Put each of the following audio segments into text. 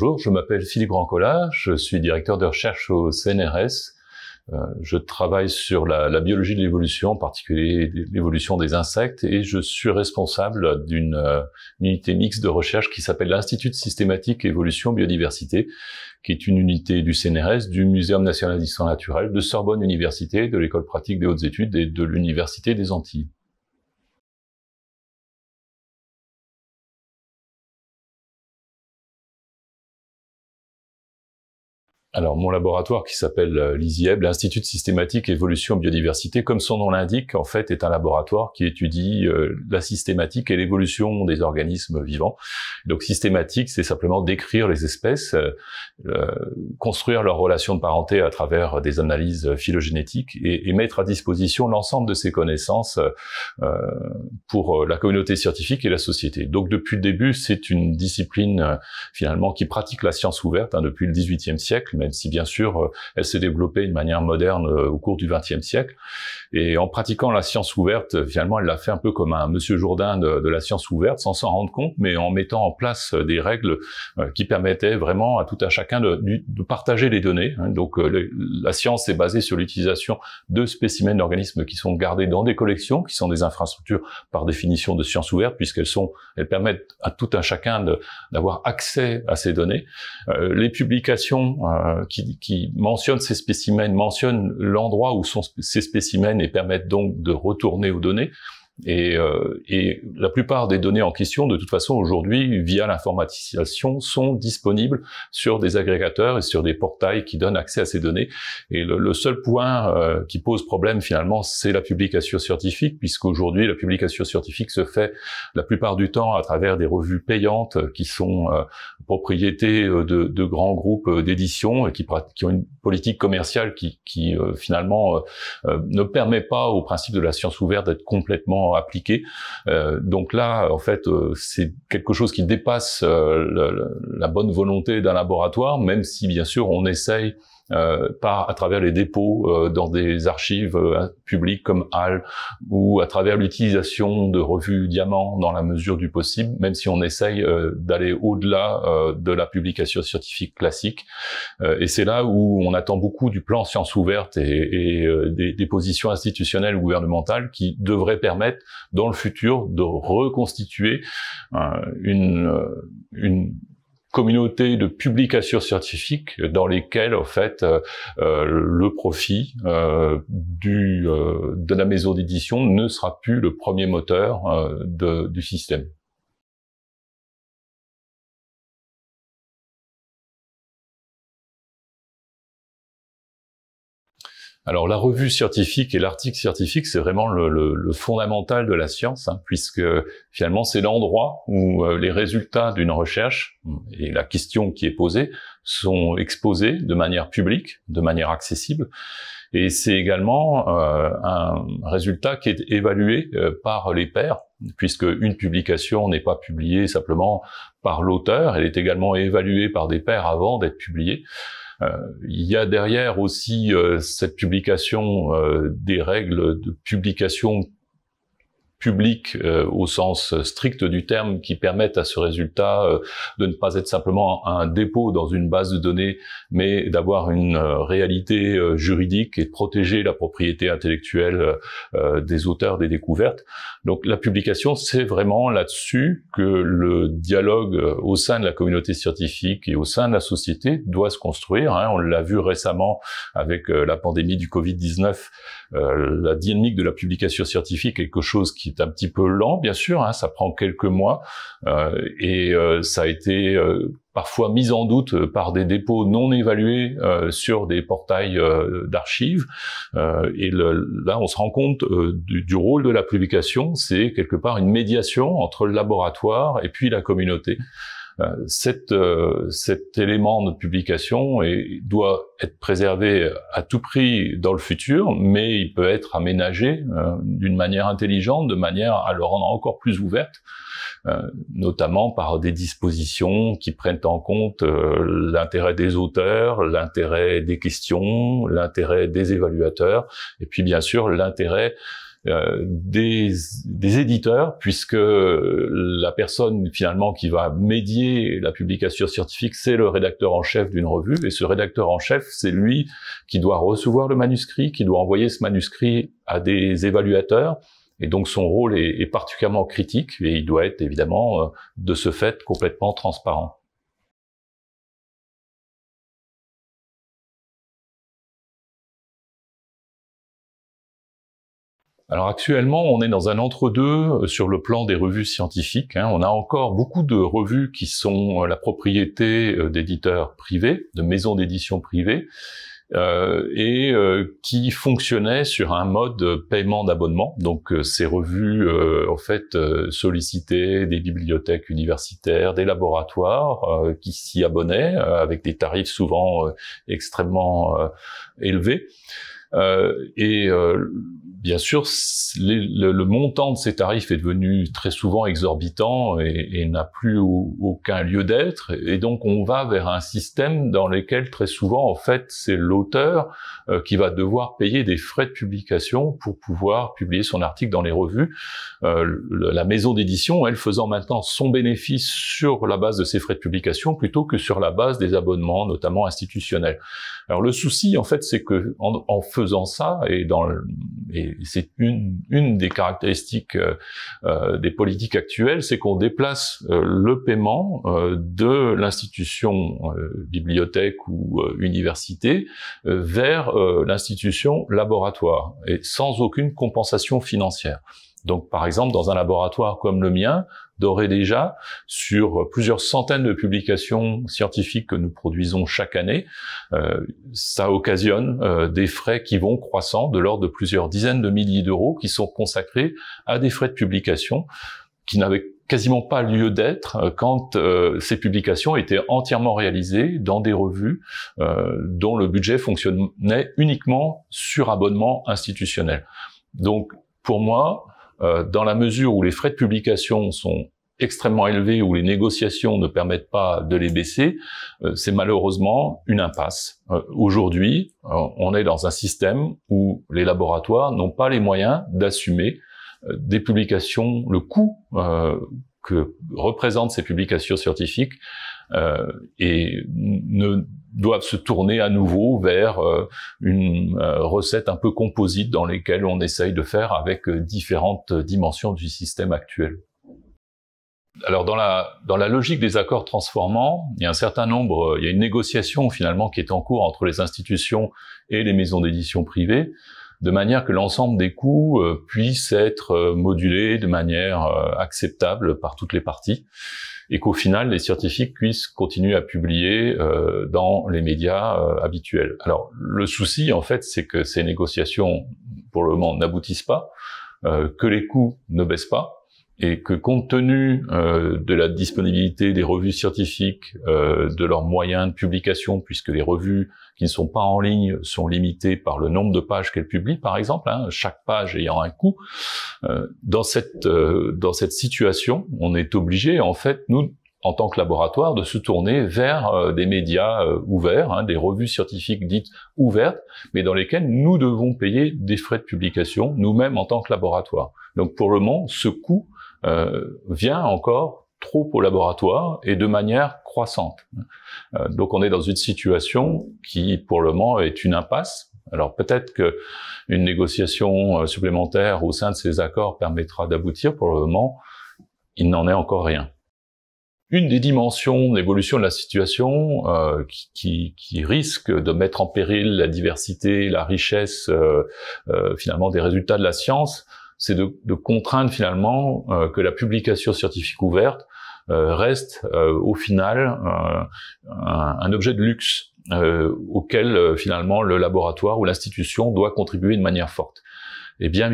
Bonjour, je m'appelle Philippe Rancola, je suis directeur de recherche au CNRS. Euh, je travaille sur la, biologie de l'évolution, en particulier l'évolution des insectes, et je suis responsable d'une euh, unité mixte de recherche qui s'appelle l'Institut systématique évolution biodiversité, qui est une unité du CNRS, du Muséum national d'histoire naturelle, de Sorbonne Université, de l'École pratique des hautes études et de l'Université des Antilles. Alors mon laboratoire qui s'appelle euh, l'ISIEB, l'Institut de systématique évolution et biodiversité, comme son nom l'indique, en fait est un laboratoire qui étudie euh, la systématique et l'évolution des organismes vivants. Donc systématique, c'est simplement décrire les espèces, euh, construire leurs relations de parenté à travers des analyses phylogénétiques et, mettre à disposition l'ensemble de ces connaissances pour la communauté scientifique et la société. Donc depuis le début, c'est une discipline finalement qui pratique la science ouverte hein, depuis le XVIIIe siècle même si bien sûr euh, elle s'est développée d'une manière moderne euh, au cours du XXe siècle. Et en pratiquant la science ouverte, euh, finalement, elle l'a fait un peu comme un Monsieur Jourdain de, la science ouverte, sans s'en rendre compte, mais en mettant en place des règles qui permettaient vraiment à tout un chacun de, partager les données. Hein. Donc la science est basée sur l'utilisation de spécimens d'organismes qui sont gardés dans des collections, qui sont des infrastructures par définition de science ouverte, puisqu'elles sont, elles permettent à tout un chacun d'avoir accès à ces données. les publications euh, qui, qui, mentionnent ces spécimens, mentionne l'endroit où sont ces spécimens et permettent donc de retourner aux données. Et, euh, et, la plupart des données en question, de toute façon, aujourd'hui, via l'informatisation, sont disponibles sur des agrégateurs et sur des portails qui donnent accès à ces données. Et le, seul point euh, qui pose problème, finalement, c'est la publication scientifique, puisqu'aujourd'hui, la publication scientifique se fait la plupart du temps à travers des revues payantes qui sont euh, propriété euh, de, de, grands groupes d'édition et qui, qui, ont une politique commerciale qui, qui finalement, ne permet pas au principe de la science ouverte d'être complètement appliqué. Euh, donc là, en fait, euh, c'est quelque chose qui dépasse euh, la bonne volonté d'un laboratoire, même si bien sûr on essaye euh, par à travers les dépôts euh, dans des archives euh, publiques comme HAL ou à travers l'utilisation de revues diamants dans la mesure du possible, même si on essaye d'aller au-delà de la publication scientifique classique. et c'est là où on attend beaucoup du plan sciences ouverte et, des, des, positions institutionnelles ou gouvernementales qui devraient permettre dans le futur de reconstituer une, une communauté de publications scientifiques dans lesquelles en fait euh, euh, le profit euh, du, de la maison d'édition ne sera plus le premier moteur du système. Alors la revue scientifique et l'article scientifique, c'est vraiment le, fondamental de la science, hein, puisque finalement c'est l'endroit où euh, les résultats d'une recherche et la question qui est posée sont exposés de manière publique, de manière accessible. Et c'est également euh, un résultat qui est évalué euh, par les pairs, puisque une publication n'est pas publiée simplement par l'auteur, elle est également évaluée par des pairs avant d'être publiée. Euh, il y a derrière aussi euh, cette publication euh, des règles de publication public euh, au sens euh, strict du terme qui permettent à ce résultat euh, de ne pas être simplement un dépôt dans une base de données, mais d'avoir une réalité juridique et de protéger la propriété intellectuelle des auteurs des découvertes. Donc la publication, c'est vraiment là-dessus que le dialogue au sein de la communauté scientifique et au sein de la société doit se construire. Hein. On l'a vu récemment avec la pandémie du Covid-19 euh, la dynamique de la publication scientifique est quelque chose qui est un petit peu lent, bien sûr, hein, ça prend quelques mois, euh, et euh, ça a été parfois mis en doute par des dépôts non évalués sur des portails d'archives. et là, on se rend compte du, rôle de la publication, c'est quelque part une médiation entre le laboratoire et puis la communauté. Euh, euh, cet élément de publication doit être préservé à tout prix dans le futur, mais il peut être aménagé euh, d'une manière intelligente, de manière à le rendre encore plus ouverte, notamment par des dispositions qui prennent en compte l'intérêt des auteurs, l'intérêt des questions, l'intérêt des évaluateurs, et puis bien sûr l'intérêt euh, des, des, éditeurs, puisque la personne finalement qui va médier la publication scientifique, c'est le rédacteur en chef d'une revue, et ce rédacteur en chef, c'est lui qui doit recevoir le manuscrit, qui doit envoyer ce manuscrit à des évaluateurs, et donc son rôle est particulièrement critique, et il doit être évidemment euh, de ce fait complètement transparent. Alors actuellement, on est dans un entre-deux euh, sur le plan des revues scientifiques. Hein. On a encore beaucoup de revues qui sont euh, la propriété euh, d'éditeurs privés, de maisons d'édition privées, et qui fonctionnaient sur un mode paiement d'abonnement. Donc ces revues, en fait, sollicitaient des bibliothèques universitaires, des laboratoires qui s'y abonnaient avec des tarifs souvent extrêmement élevés. Euh, et euh, bien sûr, le, montant de ces tarifs est devenu très souvent exorbitant et, n'a plus aucun lieu d'être. Et donc, on va vers un système dans lequel très souvent, en fait, c'est l'auteur euh, qui va devoir payer des frais de publication pour pouvoir publier son article dans les revues. la maison d'édition, elle, faisant maintenant son bénéfice sur la base de ses frais de publication plutôt que sur la base des abonnements, notamment institutionnels. Alors le souci, en fait, c'est que en, faisant ça, et, c'est une, des caractéristiques euh, euh, des politiques actuelles, c'est qu'on déplace euh, le paiement de l'institution bibliothèque ou université vers l'institution laboratoire, et sans aucune compensation financière. Donc, par exemple, dans un laboratoire comme le mien, d'ores déjà, sur plusieurs centaines de publications scientifiques que nous produisons chaque année, euh, ça occasionne euh, des frais qui vont croissant de l'ordre de plusieurs dizaines de milliers d'euros qui sont consacrés à des frais de publication qui n'avaient quasiment pas lieu d'être euh, quand ces publications étaient entièrement réalisées dans des revues dont le budget fonctionnait uniquement sur abonnement institutionnel. Donc pour moi, euh, dans la mesure où les frais de publication sont extrêmement élevés, où les négociations ne permettent pas de les baisser, euh, c'est malheureusement une impasse. Euh, aujourd'hui, on est dans un système où les laboratoires n'ont pas les moyens d'assumer des publications, le coût que représentent ces publications scientifiques, et ne doivent se tourner à nouveau vers euh, une euh, recette un peu composite dans lesquelles on essaye de faire avec euh, différentes dimensions du système actuel. Alors dans la, dans la logique des accords transformants, il y a un certain nombre, il y a une négociation finalement qui est en cours entre les institutions et les maisons d'édition privées, de manière que l'ensemble des coûts puisse être modulé de manière acceptable par toutes les parties et qu'au final, les scientifiques puissent continuer à publier euh, dans les médias euh, habituels. Alors, le souci, en fait, c'est que ces négociations, pour le moment, n'aboutissent pas, euh, que les coûts ne baissent pas, et que compte tenu euh, de la disponibilité des revues scientifiques, euh, de leurs moyens de publication, puisque les revues qui ne sont pas en ligne sont limitées par le nombre de pages qu'elles publient, par exemple, hein, chaque page ayant un coût, euh, dans, cette, dans cette situation, on est obligé, en fait, nous, en tant que laboratoire, de se tourner vers des médias ouverts, hein, des revues scientifiques dites ouvertes, mais dans lesquelles nous devons payer des frais de publication, nous-mêmes en tant que laboratoire. Donc pour le moment, ce coût euh, vient encore trop au laboratoire et de manière croissante. Euh, donc on est dans une situation qui pour le moment est une impasse. Alors peut-être qu'une négociation euh, supplémentaire au sein de ces accords permettra d'aboutir. Pour le moment, il n'en est encore rien. Une des dimensions d'évolution de la situation qui, risque de mettre en péril la diversité, la richesse finalement des résultats de la science, c'est de, contraindre finalement euh, que la publication scientifique ouverte euh, reste euh, au final un, objet de luxe auquel finalement le laboratoire ou l'institution doit contribuer de manière forte eh bien,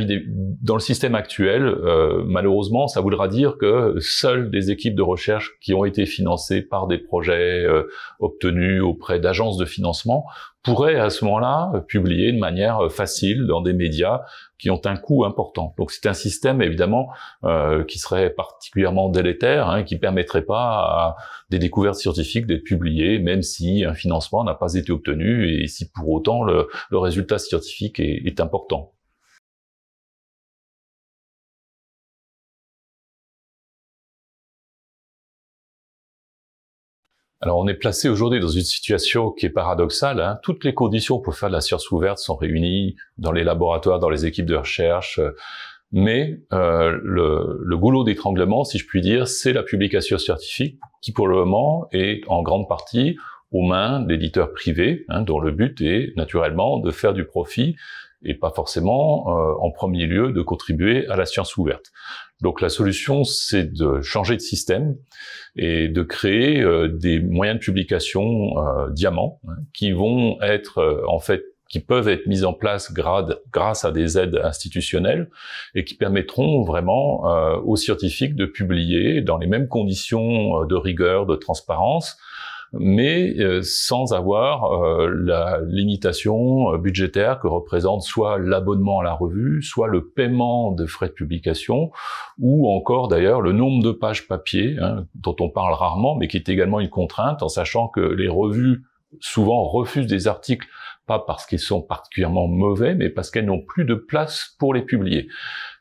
dans le système actuel, euh, malheureusement, ça voudra dire que seules des équipes de recherche qui ont été financées par des projets euh, obtenus auprès d'agences de financement pourraient à ce moment-là publier de manière facile dans des médias qui ont un coût important. Donc c'est un système évidemment euh, qui serait particulièrement délétère, hein, qui permettrait pas à des découvertes scientifiques d'être publiées, même si un financement n'a pas été obtenu et si pour autant le, le résultat scientifique est, est important. Alors on est placé aujourd'hui dans une situation qui est paradoxale. Hein. Toutes les conditions pour faire de la science ouverte sont réunies dans les laboratoires, dans les équipes de recherche. Euh, mais euh, le, le, goulot d'étranglement, si je puis dire, c'est la publication scientifique qui pour le moment est en grande partie aux mains d'éditeurs privés, hein, dont le but est naturellement de faire du profit et pas forcément euh, en premier lieu de contribuer à la science ouverte. Donc la solution, c'est de changer de système et de créer euh, des moyens de publication euh, diamants hein, qui vont être euh, en fait qui peuvent être mis en place grade, grâce à des aides institutionnelles et qui permettront vraiment aux scientifiques de publier dans les mêmes conditions de rigueur, de transparence, mais euh, sans avoir euh, la limitation euh, budgétaire que représente soit l'abonnement à la revue, soit le paiement de frais de publication, ou encore d'ailleurs le nombre de pages papier, hein, dont on parle rarement, mais qui est également une contrainte, en sachant que les revues souvent refusent des articles pas parce qu'ils sont particulièrement mauvais, mais parce qu'elles n'ont plus de place pour les publier.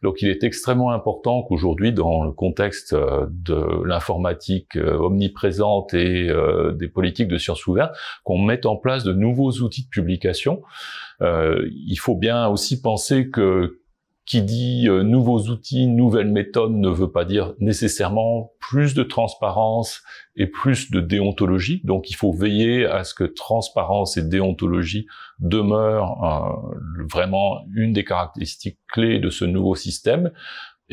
Donc il est extrêmement important qu'aujourd'hui, dans le contexte euh, de l'informatique euh, omniprésente et euh, des politiques de sciences ouvertes, qu'on mette en place de nouveaux outils de publication. il faut bien aussi penser que qui dit euh, nouveaux outils, nouvelles méthodes ne veut pas dire nécessairement plus de transparence et plus de déontologie. Donc il faut veiller à ce que transparence et déontologie demeurent euh, vraiment une des caractéristiques clés de ce nouveau système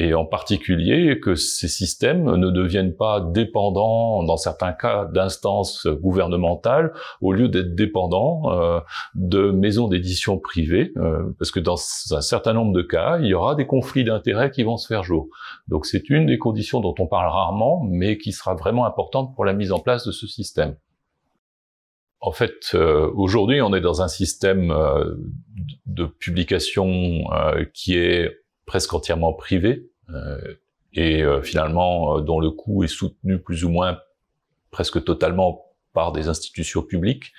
et en particulier que ces systèmes ne deviennent pas dépendants, dans certains cas, d'instances gouvernementales, au lieu d'être dépendants euh, de maisons d'édition privées, euh, parce que dans un certain nombre de cas, il y aura des conflits d'intérêts qui vont se faire jour. Donc c'est une des conditions dont on parle rarement, mais qui sera vraiment importante pour la mise en place de ce système. En fait, euh, aujourd'hui, on est dans un système de publication qui est presque entièrement privé, euh, et euh, finalement euh, dont le coût est soutenu plus ou moins presque totalement par des institutions publiques.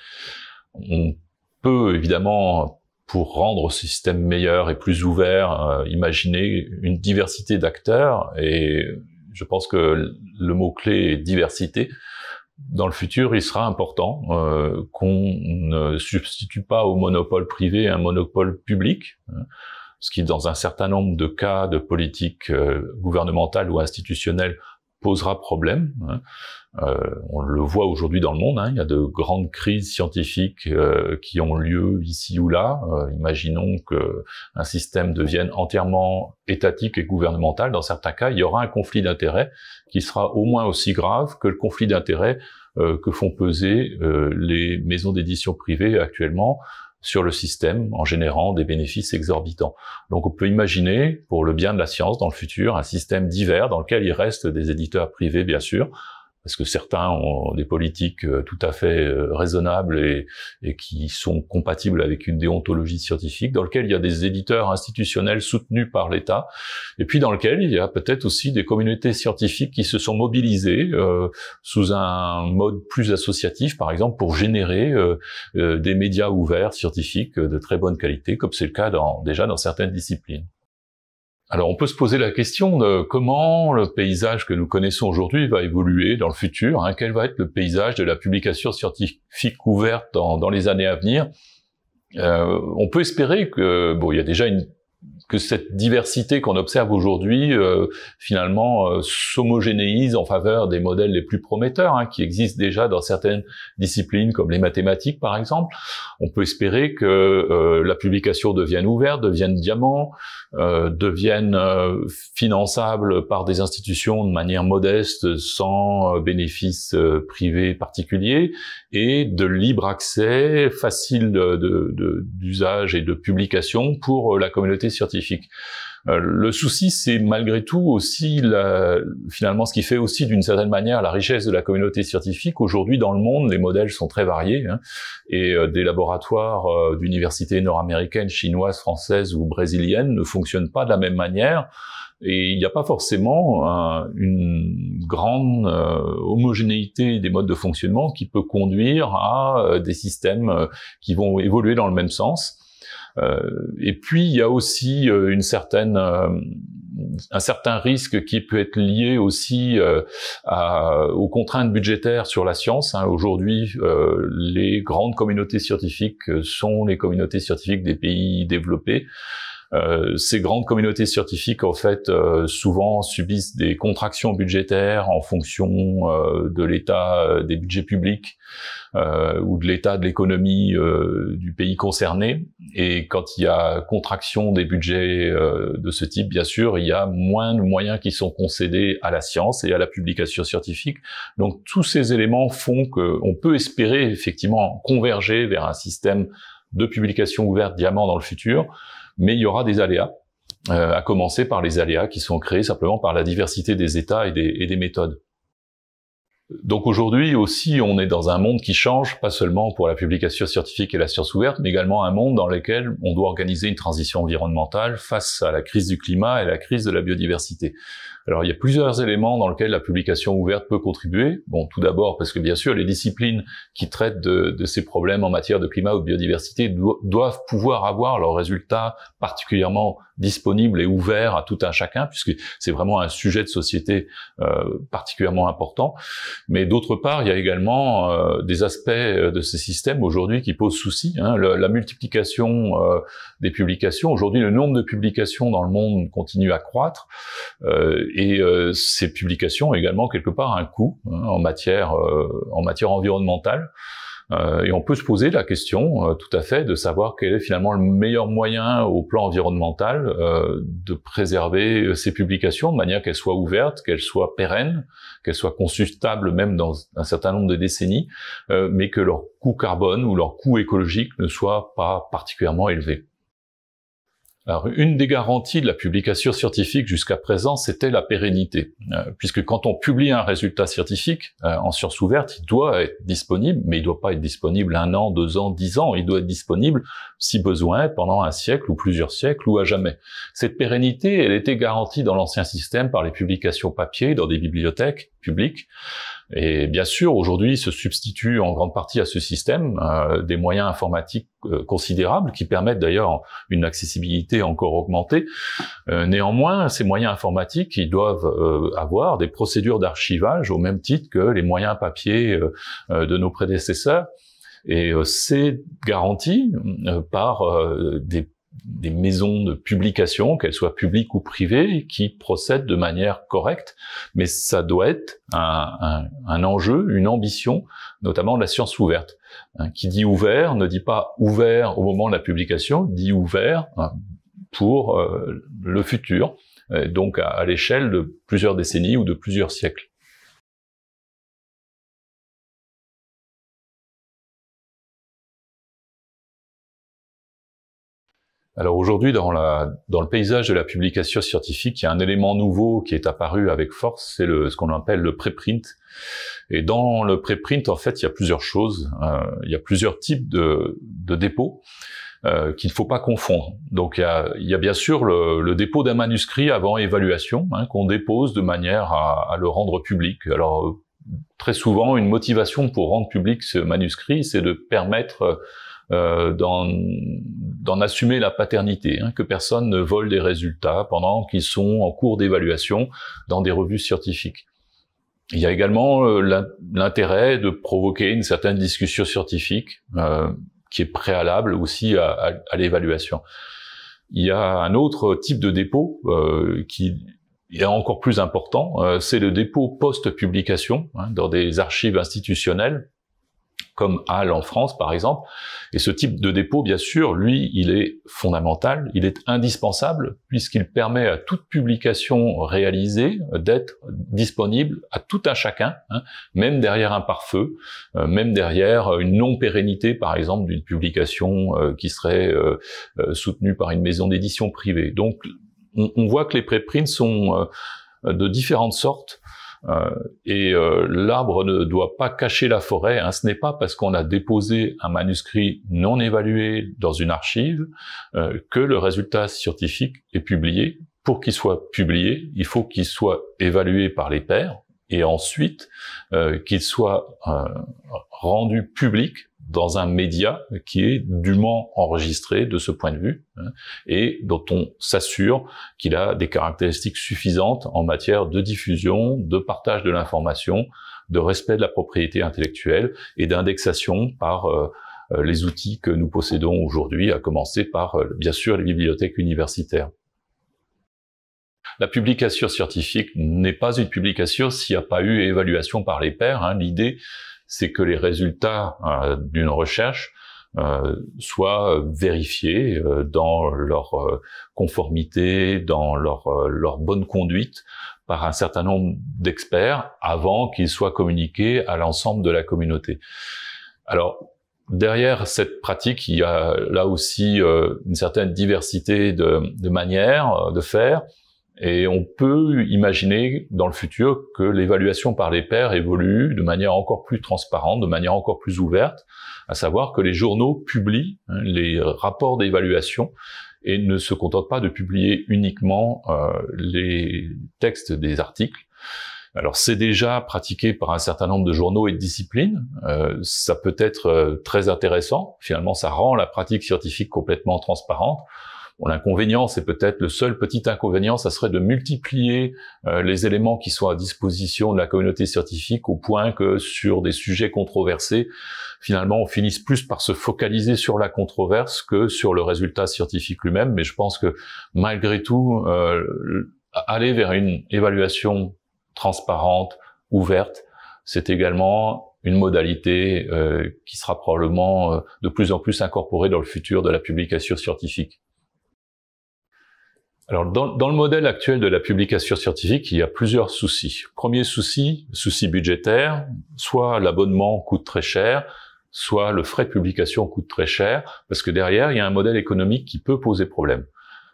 On peut évidemment pour rendre ce système meilleur et plus ouvert, imaginer une diversité d'acteurs. Et je pense que le mot-clé est diversité. Dans le futur, il sera important qu'on ne substitue pas au monopole privé un monopole public. Hein, ce qui, dans un certain nombre de cas de politique euh, gouvernementale ou institutionnelle, posera problème. Hein. Euh, on le voit aujourd'hui dans le monde, hein. il y a de grandes crises scientifiques euh, qui ont lieu ici ou là. imaginons qu'un système devienne entièrement étatique et gouvernemental. Dans certains cas, il y aura un conflit d'intérêts qui sera au moins aussi grave que le conflit d'intérêts que font peser les maisons d'édition privées actuellement sur le système en générant des bénéfices exorbitants. Donc on peut imaginer, pour le bien de la science dans le futur, un système divers dans lequel il reste des éditeurs privés, bien sûr, parce que certains ont des politiques euh, tout à fait euh, raisonnables et, qui sont compatibles avec une déontologie scientifique, dans lequel il y a des éditeurs institutionnels soutenus par l'État, et puis dans lequel il y a peut-être aussi des communautés scientifiques qui se sont mobilisées euh, sous un mode plus associatif, par exemple, pour générer des médias ouverts scientifiques de très bonne qualité, comme c'est le cas déjà dans certaines disciplines. Alors on peut se poser la question de comment le paysage que nous connaissons aujourd'hui va évoluer dans le futur, hein. quel va être le paysage de la publication scientifique ouverte dans, les années à venir. Euh, on peut espérer que, bon, il y a déjà une que cette diversité qu'on observe aujourd'hui euh, finalement euh, s'homogénéise en faveur des modèles les plus prometteurs hein, qui existent déjà dans certaines disciplines comme les mathématiques par exemple. On peut espérer que euh, la publication devienne ouverte, devienne diamant, devienne finançable par des institutions de manière modeste sans bénéfice privé particulier et de libre accès, facile d'usage et de publication pour euh, la communauté scientifique. Euh, le souci, c'est malgré tout aussi finalement ce qui fait aussi d'une certaine manière la richesse de la communauté scientifique. Aujourd'hui, dans le monde, les modèles sont très variés hein, et euh, des laboratoires d'universités nord-américaines, chinoises, françaises ou brésiliennes ne fonctionnent pas de la même manière et il n'y a pas forcément euh, une grande euh, homogénéité des modes de fonctionnement qui peut conduire à euh, des systèmes qui vont évoluer dans le même sens. et puis il y a aussi une certaine un certain risque qui peut être lié aussi aux contraintes budgétaires sur la science. Hein. Aujourd'hui, les grandes communautés scientifiques sont les communautés scientifiques des pays développés. Euh, ces grandes communautés scientifiques, en fait, euh, souvent subissent des contractions budgétaires en fonction euh, de l'état des budgets publics ou de l'état de l'économie du pays concerné. Et quand il y a contraction des budgets de ce type, bien sûr, il y a moins de moyens qui sont concédés à la science et à la publication scientifique. Donc tous ces éléments font qu'on peut espérer effectivement converger vers un système de publication ouverte diamant dans le futur mais il y aura des aléas, euh, à commencer par les aléas qui sont créés simplement par la diversité des États et des méthodes. Donc aujourd'hui aussi, on est dans un monde qui change, pas seulement pour la publication scientifique et la science ouverte, mais également un monde dans lequel on doit organiser une transition environnementale face à la crise du climat et la crise de la biodiversité. Alors il y a plusieurs éléments dans lesquels la publication ouverte peut contribuer. Bon, tout d'abord parce que bien sûr les disciplines qui traitent de, de ces problèmes en matière de climat ou de biodiversité doivent pouvoir avoir leurs résultats particulièrement disponibles et ouverts à tout un chacun, puisque c'est vraiment un sujet de société euh, particulièrement important. Mais d'autre part, il y a également euh, des aspects euh, de ces systèmes aujourd'hui qui posent souci. Hein. la multiplication euh, des publications. Aujourd'hui, le nombre de publications dans le monde continue à croître et ces publications ont également quelque part un coût hein, en matière en matière environnementale. Euh, et on peut se poser la question, euh, tout à fait, de savoir quel est finalement le meilleur moyen au plan environnemental euh, de préserver ces publications de manière qu'elles soient ouvertes, qu'elles soient pérennes, qu'elles soient consultables même dans un certain nombre de décennies, mais que leur coût carbone ou leur coût écologique ne soit pas particulièrement élevé. Alors, une des garanties de la publication scientifique jusqu'à présent, c'était la pérennité, euh, puisque quand on publie un résultat scientifique euh, en science ouverte, il doit être disponible, mais il ne doit pas être disponible un an, deux ans, dix ans, il doit être disponible, si besoin, pendant un siècle ou plusieurs siècles ou à jamais. Cette pérennité, elle était garantie dans l'ancien système par les publications papier, dans des bibliothèques publiques, et bien sûr, aujourd'hui, se substitue en grande partie à ce système euh, des moyens informatiques euh, considérables qui permettent d'ailleurs une accessibilité encore augmentée. Euh, néanmoins, ces moyens informatiques, ils doivent avoir des procédures d'archivage au même titre que les moyens papier de nos prédécesseurs. Et c'est garanti par des des maisons de publication, qu'elles soient publiques ou privées, qui procèdent de manière correcte, mais ça doit être un, enjeu, une ambition, notamment de la science ouverte. Hein, qui dit ouvert ne dit pas ouvert au moment de la publication, dit ouvert hein, pour euh, le futur, donc à l'échelle de plusieurs décennies ou de plusieurs siècles. Alors aujourd'hui, dans, dans, le paysage de la publication scientifique, il y a un élément nouveau qui est apparu avec force, c'est ce qu'on appelle le préprint. Et dans le préprint, en fait, il y a plusieurs choses, euh, il y a plusieurs types de, dépôts. Euh, qu'il ne faut pas confondre. Donc il y a, bien sûr le, dépôt d'un manuscrit avant évaluation hein, qu'on dépose de manière à, à, le rendre public. Alors euh, très souvent, une motivation pour rendre public ce manuscrit, c'est de permettre euh, d'en assumer la paternité, hein, que personne ne vole des résultats pendant qu'ils sont en cours d'évaluation dans des revues scientifiques. Il y a également euh, l'intérêt de provoquer une certaine discussion scientifique euh, qui est préalable aussi à, l'évaluation. Il y a un autre type de dépôt qui est encore plus important, c'est le dépôt post-publication hein, dans des archives institutionnelles comme Halle en France par exemple. Et ce type de dépôt, bien sûr, lui, il est fondamental, il est indispensable puisqu'il permet à toute publication réalisée d'être disponible à tout un chacun, hein, même derrière un pare-feu, euh, même derrière une non-pérennité par exemple d'une publication euh, qui serait euh, soutenue par une maison d'édition privée. Donc on, on, voit que les préprints sont de différentes sortes euh, et euh, l'arbre ne doit pas cacher la forêt. Hein. Ce n'est pas parce qu'on a déposé un manuscrit non évalué dans une archive euh, que le résultat scientifique est publié. Pour qu'il soit publié, il faut qu'il soit évalué par les pairs, et ensuite euh, qu'il soit euh, rendu public dans un média qui est dûment enregistré de ce point de vue hein, et dont on s'assure qu'il a des caractéristiques suffisantes en matière de diffusion, de partage de l'information, de respect de la propriété intellectuelle et d'indexation par euh, les outils que nous possédons aujourd'hui, à commencer par bien sûr les bibliothèques universitaires. La publication scientifique n'est pas une publication s'il n'y a pas eu évaluation par les pairs. Hein. L'idée, c'est que les résultats euh, d'une recherche euh, soient euh, vérifiés dans leur conformité, dans leur, bonne conduite par un certain nombre d'experts avant qu'ils soient communiqués à l'ensemble de la communauté. Alors, derrière cette pratique, il y a là aussi une certaine diversité de manières de faire. Et on peut imaginer dans le futur que l'évaluation par les pairs évolue de manière encore plus transparente, de manière encore plus ouverte, à savoir que les journaux publient hein, les rapports d'évaluation et ne se contentent pas de publier uniquement euh, les textes des articles. Alors c'est déjà pratiqué par un certain nombre de journaux et de disciplines. Euh, ça peut être euh, très intéressant. Finalement, ça rend la pratique scientifique complètement transparente l'inconvénient, c'est peut-être le seul petit inconvénient, ça serait de multiplier euh, les éléments qui sont à disposition de la communauté scientifique au point que sur des sujets controversés, finalement, on finisse plus par se focaliser sur la controverse que sur le résultat scientifique lui-même. Mais je pense que malgré tout, euh, aller vers une évaluation transparente, ouverte, c'est également une modalité euh, qui sera probablement de plus en plus incorporée dans le futur de la publication scientifique. Alors, dans, dans, le modèle actuel de la publication scientifique, il y a plusieurs soucis. Premier souci, souci budgétaire, soit l'abonnement coûte très cher, soit le frais de publication coûte très cher, parce que derrière, il y a un modèle économique qui peut poser problème.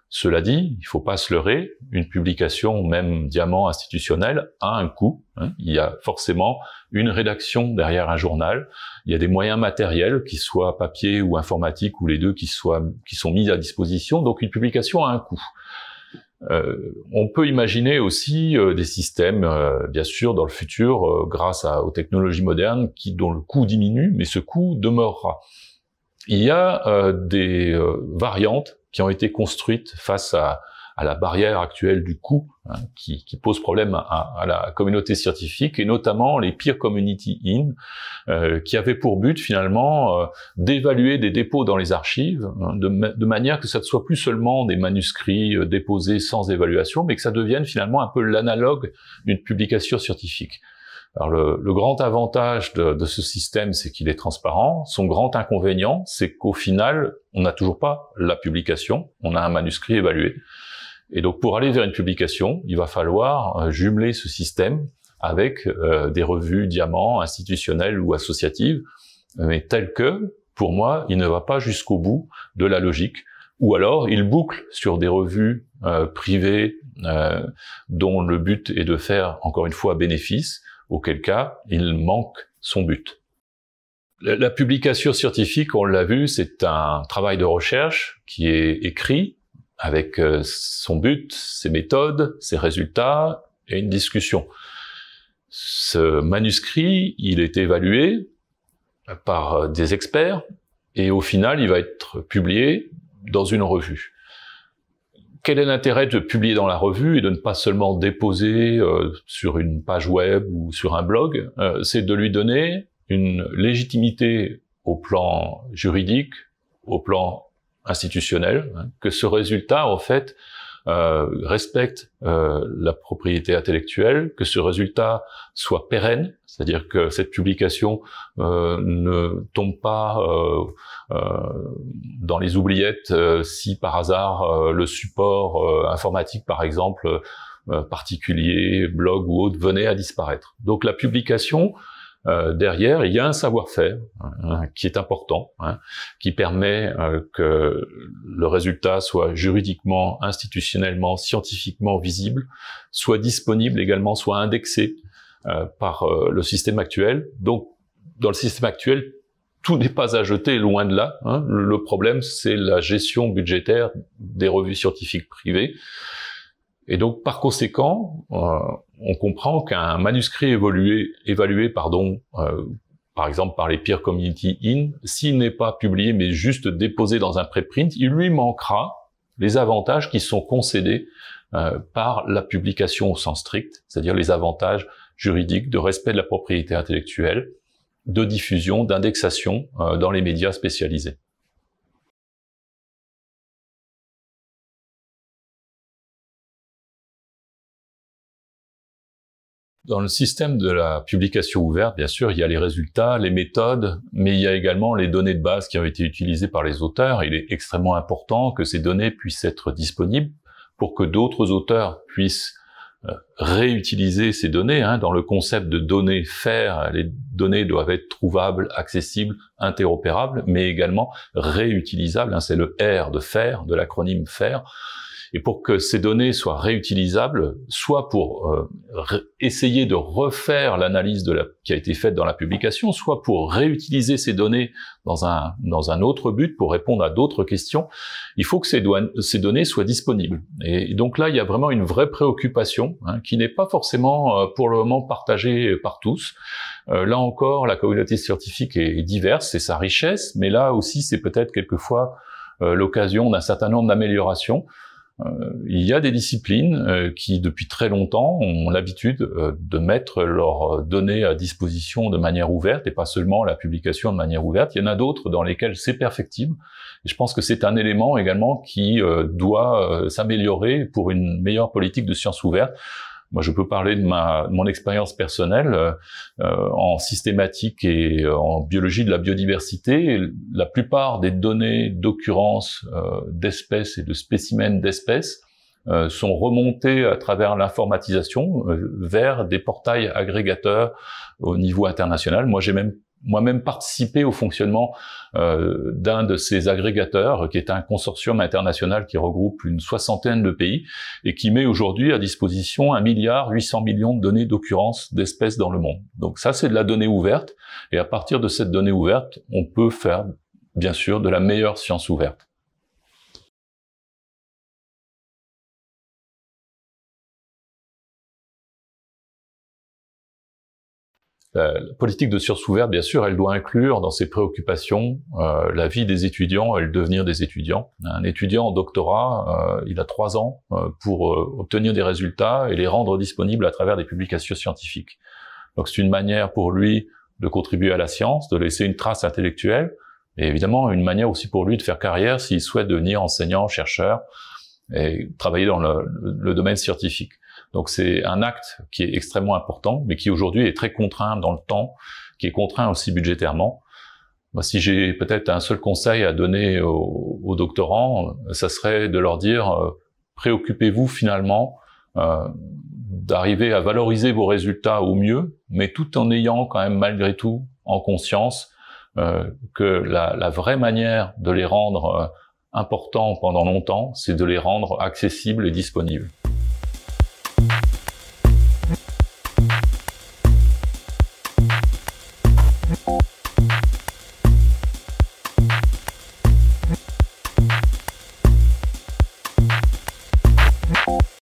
Cela dit, il ne faut pas se leurrer, une publication, même diamant institutionnel, a un coût. Hein. Il y a forcément une rédaction derrière un journal. Il y a des moyens matériels, qu'ils soient papier ou informatique, ou les deux, qui, soient, qui sont mis à disposition. Donc une publication a un coût. Euh, on peut imaginer aussi euh, des systèmes, euh, bien sûr, dans le futur, grâce aux technologies modernes, qui, dont le coût diminue, mais ce coût demeurera. Il y a des variantes qui ont été construites face à, la barrière actuelle du coût hein, qui, pose problème à, la communauté scientifique et notamment les peer community in euh, qui avaient pour but finalement euh, d'évaluer des dépôts dans les archives hein, de, manière que ça ne soit plus seulement des manuscrits euh, déposés sans évaluation mais que ça devienne finalement un peu l'analogue d'une publication scientifique le, grand avantage de, ce système, c'est qu'il est transparent. Son grand inconvénient, c'est qu'au final, on n'a toujours pas la publication, on a un manuscrit évalué. Et donc pour aller vers une publication, il va falloir euh, jumeler ce système avec euh, des revues diamants institutionnelles ou associatives, mais tel que, pour moi, il ne va pas jusqu'au bout de la logique. Ou alors, il boucle sur des revues euh, privées dont le but est de faire, encore une fois, bénéfice, auquel cas il manque son but. La publication scientifique, on l'a vu, c'est un travail de recherche qui est écrit avec euh, son but, ses méthodes, ses résultats et une discussion. Ce manuscrit, il est évalué par des experts et au final, il va être publié dans une revue quel est l'intérêt de publier dans la revue et de ne pas seulement déposer euh, sur une page web ou sur un blog euh, C'est de lui donner une légitimité au plan juridique, au plan institutionnel, hein, que ce résultat, en fait, euh, respecte euh, la propriété intellectuelle, que ce résultat soit pérenne, c'est-à-dire que cette publication euh, ne tombe pas dans les oubliettes si par hasard le support informatique, par exemple, particulier, blog ou autre, venait à disparaître. Donc la publication, euh, derrière, il y a un savoir-faire hein, hein, qui est important, hein, qui permet euh, que le résultat soit juridiquement, institutionnellement, scientifiquement visible, soit disponible également, soit indexé euh, par le système actuel. Donc, dans le système actuel, tout n'est pas à jeter, loin de là. le problème, c'est la gestion budgétaire des revues scientifiques privées et donc, par conséquent, euh, on comprend qu'un manuscrit évalué, pardon, euh, par exemple par les peer community in, s'il n'est pas publié mais juste déposé dans un préprint, il lui manquera les avantages qui sont concédés euh, par la publication au sens strict, c'est-à-dire les avantages juridiques de respect de la propriété intellectuelle, de diffusion, d'indexation dans les médias spécialisés. Dans le système de la publication ouverte, bien sûr, il y a les résultats, les méthodes, mais il y a également les données de base qui ont été utilisées par les auteurs. Il est extrêmement important que ces données puissent être disponibles pour que d'autres auteurs puissent euh, réutiliser ces données. Hein. dans le concept de données faire, les données doivent être trouvables, accessibles, interopérables, mais également réutilisables. Hein. c'est le R de faire, de l'acronyme faire et pour que ces données soient réutilisables, soit pour euh, essayer de refaire l'analyse la, qui a été faite dans la publication, soit pour réutiliser ces données dans un, dans un autre but, pour répondre à d'autres questions, il faut que ces, ces données soient disponibles. Et, donc là, il y a vraiment une vraie préoccupation hein, qui n'est pas forcément euh, pour le moment partagée par tous. Euh, là encore, la communauté scientifique est diverse, c'est sa richesse, mais là aussi, c'est peut-être quelquefois l'occasion d'un certain nombre d'améliorations. Euh, il y a des disciplines euh, qui, depuis très longtemps, ont l'habitude euh, de mettre leurs données à disposition de manière ouverte et pas seulement la publication de manière ouverte. Il y en a d'autres dans lesquelles c'est perfectible. je pense que c'est un élément également qui doit s'améliorer pour une meilleure politique de science ouverte. Moi, je peux parler de, ma, mon expérience personnelle euh, euh, en systématique et euh, en biologie de la biodiversité. La plupart des données d'occurrence d'espèces et de spécimens d'espèces sont remontées à travers l'informatisation vers des portails agrégateurs au niveau international. Moi, j'ai même moi-même participé au fonctionnement euh, d'un de ces agrégateurs, qui est un consortium international qui regroupe une soixantaine de pays et qui met aujourd'hui à disposition 1 milliard 800 millions de données d'occurrence d'espèces dans le monde. Donc ça, c'est de la donnée ouverte. Et à partir de cette donnée ouverte, on peut faire, bien sûr, de la meilleure science ouverte. Euh, la politique de sciences ouverte, bien sûr, elle doit inclure dans ses préoccupations euh, la vie des étudiants et le devenir des étudiants. Un étudiant en doctorat, euh, il a trois ans pour obtenir des résultats et les rendre disponibles à travers des publications scientifiques. Donc c'est une manière pour lui de contribuer à la science, de laisser une trace intellectuelle, et évidemment une manière aussi pour lui de faire carrière s'il souhaite devenir enseignant, chercheur et travailler dans le domaine scientifique. Donc c'est un acte qui est extrêmement important, mais qui aujourd'hui est très contraint dans le temps, qui est contraint aussi budgétairement. si j'ai peut-être un seul conseil à donner aux, doctorants, ça serait de leur dire euh, préoccupez-vous finalement euh, d'arriver à valoriser vos résultats au mieux, mais tout en ayant quand même malgré tout en conscience euh, que la, la, vraie manière de les rendre euh, importants pendant longtemps, c'est de les rendre accessibles et disponibles.